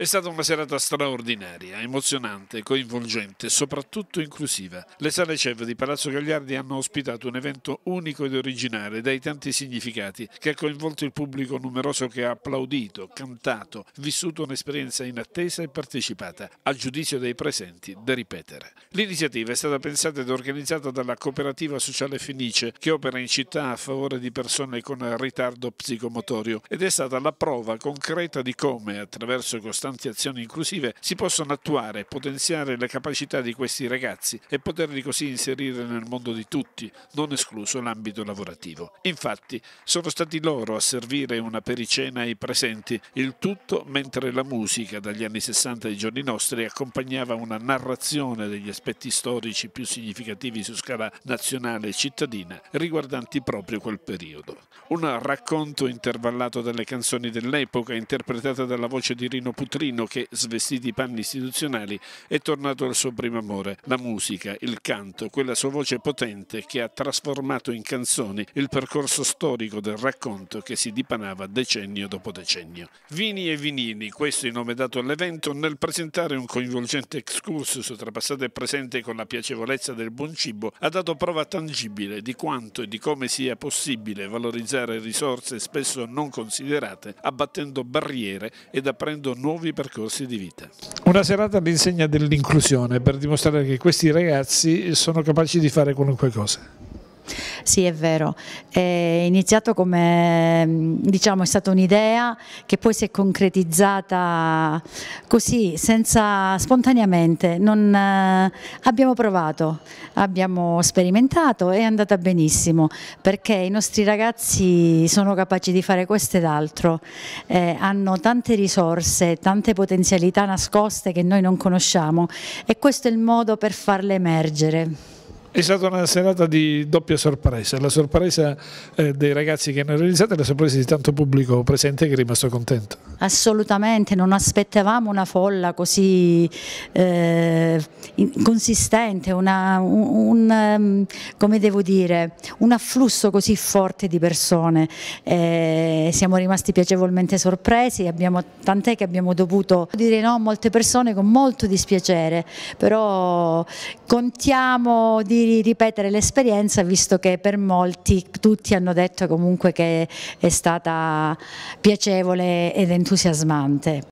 È stata una serata straordinaria, emozionante, coinvolgente, soprattutto inclusiva. Le sale CEV di Palazzo Gagliardi hanno ospitato un evento unico ed originale dai tanti significati che ha coinvolto il pubblico numeroso che ha applaudito, cantato, vissuto un'esperienza inattesa e partecipata, a giudizio dei presenti, da ripetere. L'iniziativa è stata pensata ed organizzata dalla cooperativa sociale Fenice che opera in città a favore di persone con ritardo psicomotorio ed è stata la prova concreta di come, attraverso costanti importanti azioni inclusive si possono attuare e potenziare le capacità di questi ragazzi e poterli così inserire nel mondo di tutti, non escluso l'ambito lavorativo. Infatti, sono stati loro a servire una pericena ai presenti, il tutto mentre la musica dagli anni 60 ai giorni nostri accompagnava una narrazione degli aspetti storici più significativi su scala nazionale e cittadina riguardanti proprio quel periodo. Un racconto intervallato dalle canzoni dell'epoca interpretata dalla voce di Rino Putlini Crino che, svestiti i panni istituzionali, è tornato al suo primo amore, la musica, il canto, quella sua voce potente che ha trasformato in canzoni il percorso storico del racconto che si dipanava decennio dopo decennio. Vini e Vinini, questo è il nome dato all'evento, nel presentare un coinvolgente excursus tra passato e presente con la piacevolezza del buon cibo, ha dato prova tangibile di quanto e di come sia possibile valorizzare risorse spesso non considerate, abbattendo barriere ed aprendo nuovi di percorsi di vita. Una serata all'insegna dell'inclusione per dimostrare che questi ragazzi sono capaci di fare qualunque cosa. Sì, è vero. È iniziato come, mm, diciamo, è stata un'idea che poi si è concretizzata così, senza, spontaneamente. Non, eh, abbiamo provato, abbiamo sperimentato, e è andata benissimo, perché i nostri ragazzi sono capaci di fare questo ed altro, eh, hanno tante risorse, tante potenzialità nascoste che noi non conosciamo e questo è il modo per farle emergere. È stata una serata di doppia sorpresa, la sorpresa eh, dei ragazzi che hanno realizzato e la sorpresa di tanto pubblico presente che è rimasto contento. Assolutamente, non aspettavamo una folla così eh, consistente, una, un, un, ehm, dire, un, afflusso così forte di persone. Eh, siamo rimasti piacevolmente sorpresi, tant'è che abbiamo dovuto dire no a molte persone con molto dispiacere, però contiamo di ripetere l'esperienza visto che per molti, tutti hanno detto comunque che è stata piacevole ed entusiasmante.